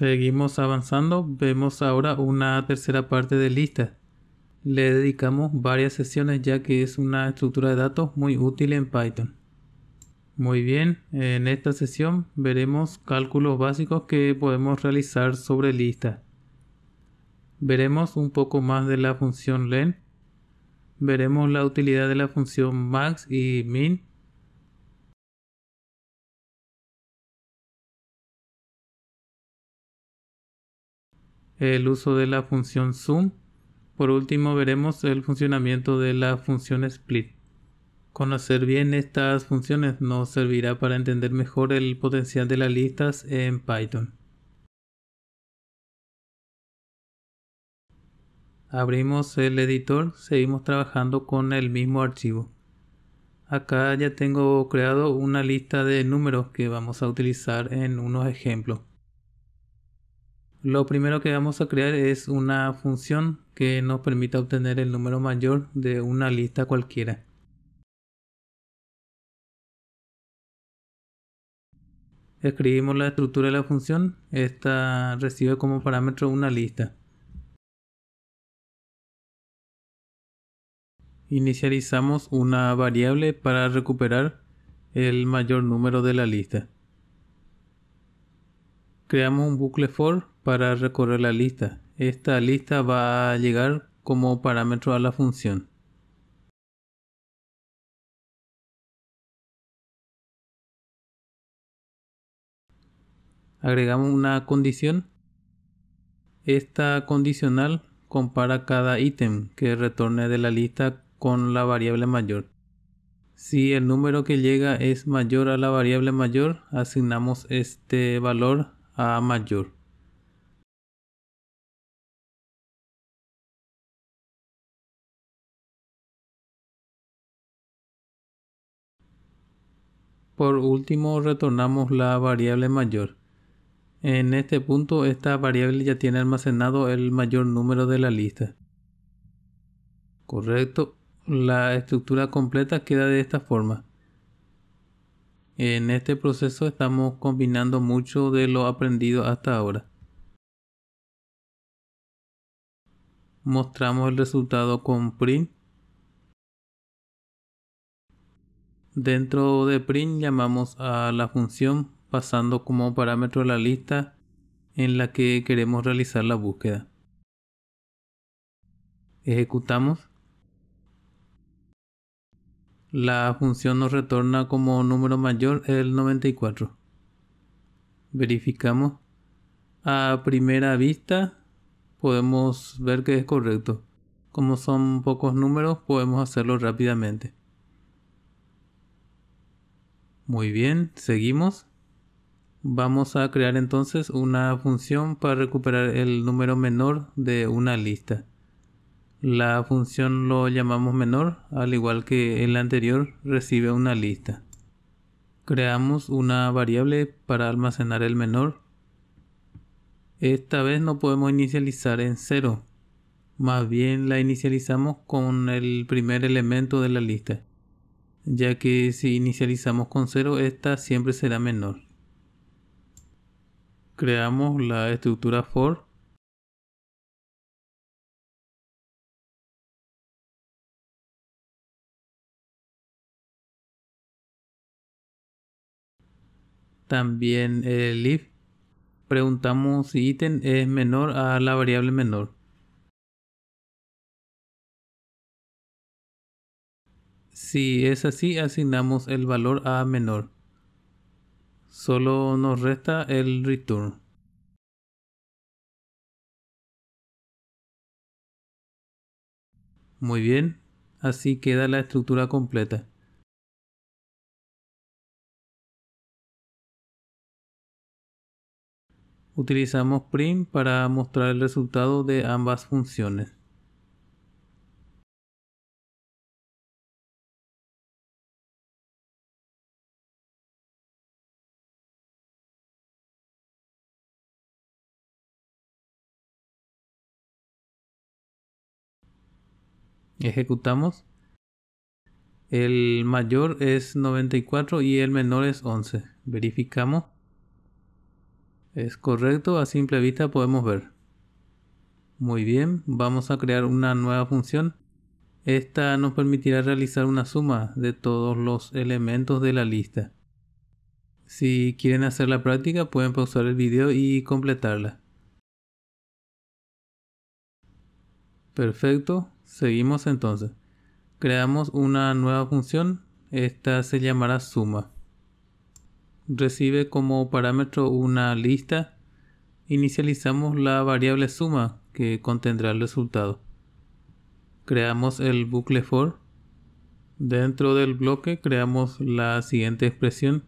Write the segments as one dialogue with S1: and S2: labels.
S1: Seguimos avanzando, vemos ahora una tercera parte de lista. Le dedicamos varias sesiones ya que es una estructura de datos muy útil en Python. Muy bien, en esta sesión veremos cálculos básicos que podemos realizar sobre lista. Veremos un poco más de la función len. Veremos la utilidad de la función max y min el uso de la función zoom. Por último veremos el funcionamiento de la función split. Conocer bien estas funciones nos servirá para entender mejor el potencial de las listas en Python. Abrimos el editor, seguimos trabajando con el mismo archivo. Acá ya tengo creado una lista de números que vamos a utilizar en unos ejemplos. Lo primero que vamos a crear es una función que nos permita obtener el número mayor de una lista cualquiera.
S2: Escribimos la estructura de la función, esta recibe como parámetro una lista.
S1: Inicializamos una variable para recuperar el mayor número de la lista. Creamos un bucle for para recorrer la lista. Esta lista va a llegar como parámetro a la función.
S2: Agregamos una
S1: condición. Esta condicional compara cada ítem que retorne de la lista con la variable mayor. Si el número que llega es mayor a la variable mayor, asignamos este valor a mayor. Por último, retornamos la variable mayor. En este punto, esta variable ya tiene almacenado el mayor número de la lista. Correcto. La estructura completa queda de esta forma. En este proceso estamos combinando mucho de lo aprendido hasta ahora. Mostramos el
S2: resultado
S1: con print Dentro de print llamamos a la función pasando como parámetro la lista en la que queremos realizar la búsqueda. Ejecutamos. La función nos retorna como número mayor el 94. Verificamos. A primera vista podemos ver que es correcto. Como son pocos números podemos hacerlo rápidamente. Muy bien, seguimos. Vamos a crear entonces una función para recuperar el número menor de una lista. La función lo llamamos menor, al igual que en la anterior recibe una lista. Creamos una variable para almacenar el menor. Esta vez no podemos inicializar en cero, más bien la inicializamos con el primer elemento de la lista ya que si inicializamos con 0 esta siempre será menor. Creamos
S2: la estructura for También el if preguntamos si ítem es menor a la variable menor.
S1: Si es así, asignamos el valor a menor. Solo nos resta el return.
S3: Muy bien, así queda la estructura completa.
S2: Utilizamos print para mostrar el resultado de ambas funciones.
S1: ejecutamos, el mayor es 94 y el menor es 11. Verificamos. Es correcto, a simple vista podemos ver. Muy bien, vamos a crear una nueva función. Esta nos permitirá realizar una suma de todos los elementos de la lista. Si quieren hacer la práctica pueden pausar el video y completarla. Perfecto, Seguimos entonces. Creamos una nueva función. Esta se llamará suma. Recibe como parámetro una lista. Inicializamos la variable suma que contendrá el resultado. Creamos el bucle for. Dentro del bloque creamos la siguiente expresión.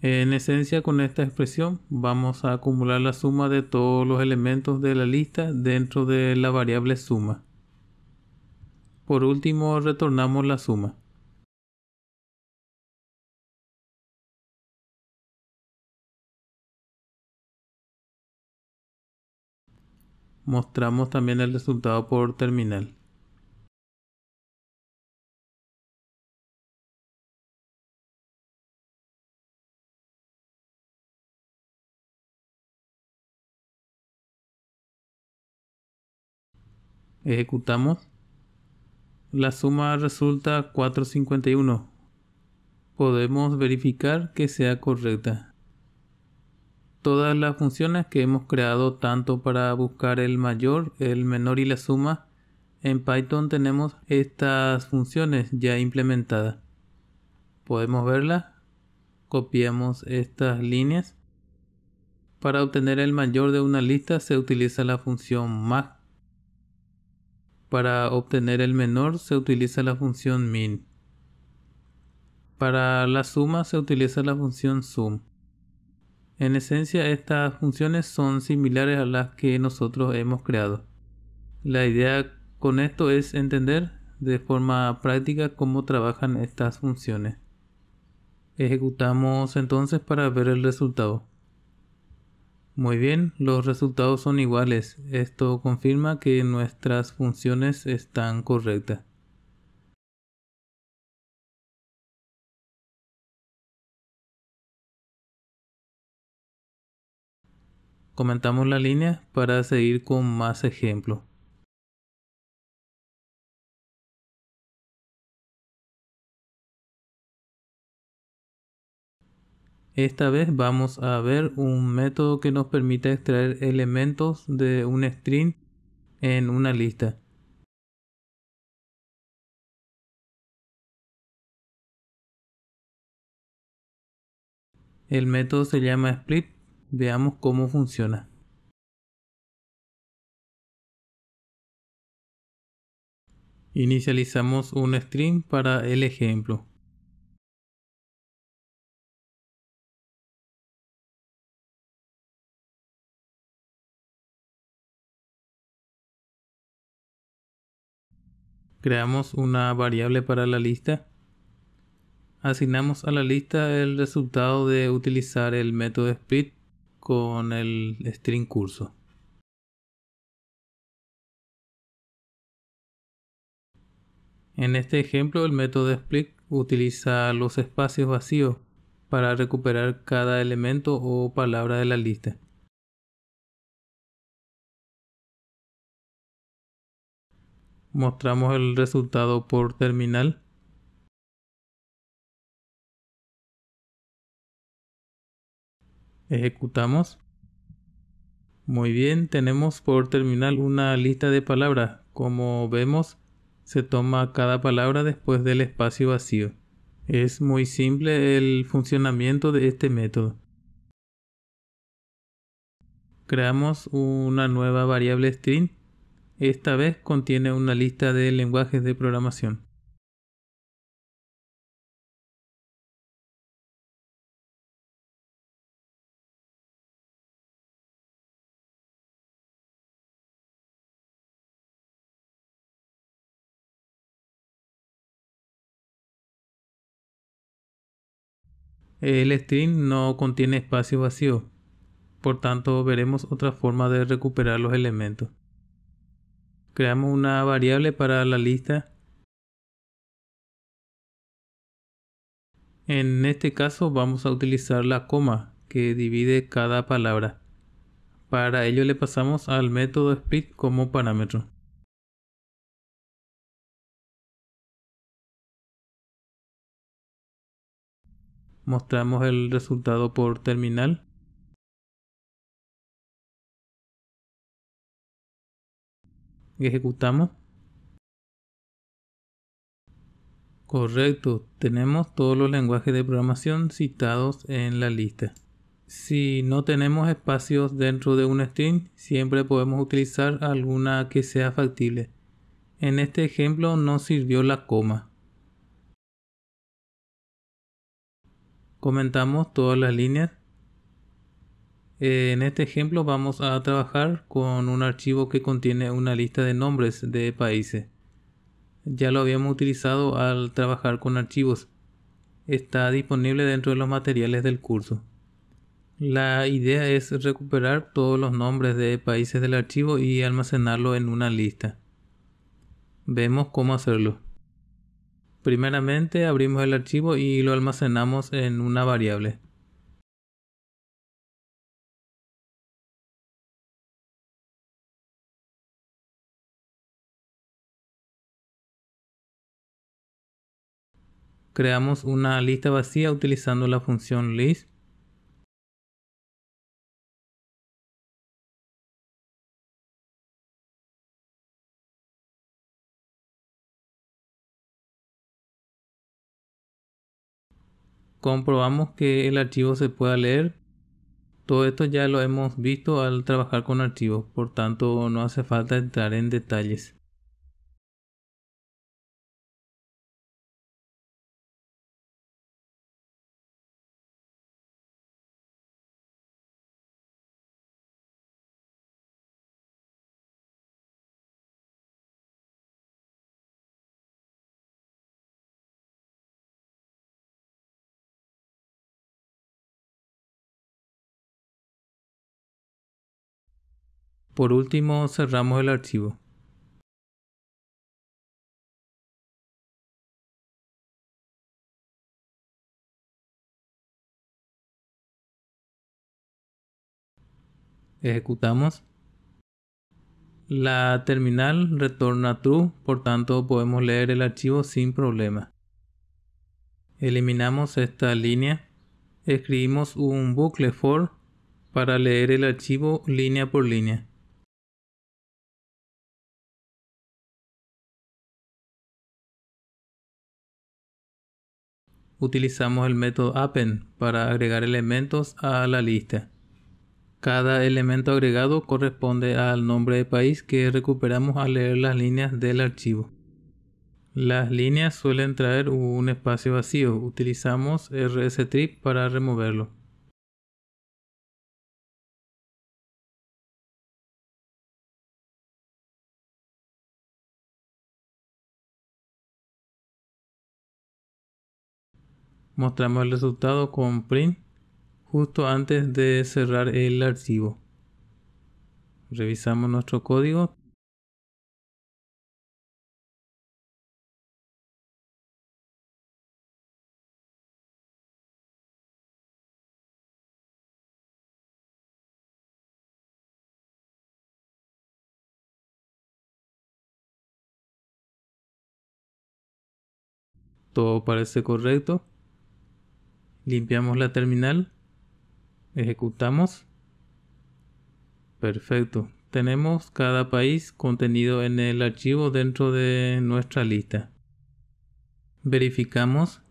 S1: En esencia con esta expresión vamos a acumular la suma de todos los elementos de la lista dentro de la variable suma. Por último, retornamos la suma.
S3: Mostramos también el resultado por terminal.
S2: Ejecutamos.
S1: La suma resulta 451. Podemos verificar que sea correcta. Todas las funciones que hemos creado tanto para buscar el mayor, el menor y la suma, en Python tenemos estas funciones ya implementadas. Podemos verlas. Copiamos estas líneas. Para obtener el mayor de una lista se utiliza la función max. Para obtener el menor se utiliza la función min. Para la suma se utiliza la función sum. En esencia estas funciones son similares a las que nosotros hemos creado. La idea con esto es entender de forma práctica cómo trabajan estas funciones. Ejecutamos entonces para ver el resultado. Muy bien, los resultados son iguales. Esto confirma que nuestras funciones están correctas.
S3: Comentamos la línea para seguir con más ejemplos.
S1: Esta vez vamos a ver un método que nos permite extraer elementos de un string en una lista.
S3: El método se llama split. Veamos cómo funciona. Inicializamos un string para el ejemplo.
S1: creamos una variable para la lista, asignamos a la lista el resultado de utilizar el método split con el
S2: string curso.
S1: En este ejemplo el método split utiliza los espacios vacíos para recuperar cada elemento o palabra de la lista.
S3: mostramos el resultado por terminal.
S2: Ejecutamos.
S1: Muy bien, tenemos por terminal una lista de palabras. Como vemos, se toma cada palabra después del espacio vacío. Es muy simple el funcionamiento de este método. Creamos una nueva variable string esta vez contiene una lista
S2: de lenguajes de programación.
S1: El string no contiene espacio vacío, por tanto veremos otra forma de recuperar los elementos creamos una variable
S2: para la lista. En
S1: este caso vamos a utilizar la coma que divide cada palabra. Para ello le pasamos al método split como parámetro.
S3: Mostramos el resultado por terminal. ejecutamos.
S1: Correcto, tenemos todos los lenguajes de programación citados en la lista. Si no tenemos espacios dentro de un string, siempre podemos utilizar alguna que sea factible. En este ejemplo nos sirvió la coma. Comentamos todas las líneas eh, en este ejemplo vamos a trabajar con un archivo que contiene una lista de nombres de países. Ya lo habíamos utilizado al trabajar con archivos. Está disponible dentro de los materiales del curso. La idea es recuperar todos los nombres de países del archivo y almacenarlo en una lista. Vemos cómo hacerlo. Primeramente abrimos el archivo y lo almacenamos
S2: en una variable.
S3: creamos una lista vacía utilizando la función list.
S1: Comprobamos que el archivo se pueda leer. Todo esto ya lo hemos visto al trabajar con archivos, por tanto no hace falta entrar en detalles.
S3: Por último, cerramos el archivo.
S1: Ejecutamos. La terminal retorna true, por tanto podemos leer el archivo sin problema. Eliminamos esta línea. Escribimos un bucle for para leer el archivo
S2: línea por línea. utilizamos el
S1: método append para agregar elementos a la lista. Cada elemento agregado corresponde al nombre de país que recuperamos al leer las líneas del archivo. Las líneas suelen traer un espacio vacío, utilizamos rstrip para removerlo. mostramos el resultado con print justo antes de cerrar el archivo. Revisamos nuestro código. Todo parece correcto. Limpiamos la terminal. Ejecutamos. Perfecto. Tenemos cada país contenido en el archivo dentro de nuestra lista. Verificamos.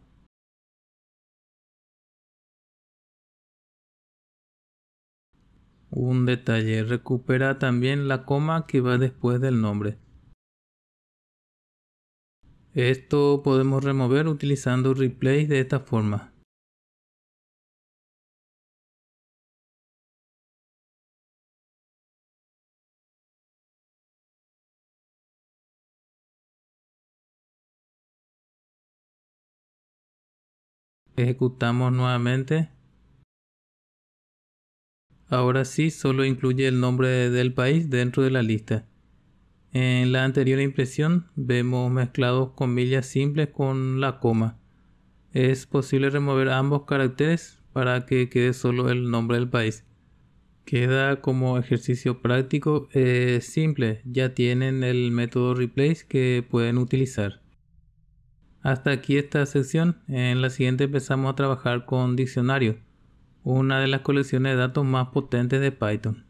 S2: Un detalle,
S1: recupera también la coma que va después del nombre. Esto podemos remover utilizando replay de esta forma.
S3: Ejecutamos
S1: nuevamente. Ahora sí, solo incluye el nombre del país dentro de la lista. En la anterior impresión vemos mezclados comillas simples con la coma. Es posible remover ambos caracteres para que quede solo el nombre del país. Queda como ejercicio práctico eh, simple, ya tienen el método replace que pueden utilizar. Hasta aquí esta sección. En la siguiente empezamos a trabajar con diccionario, una de las colecciones de datos más potentes de Python.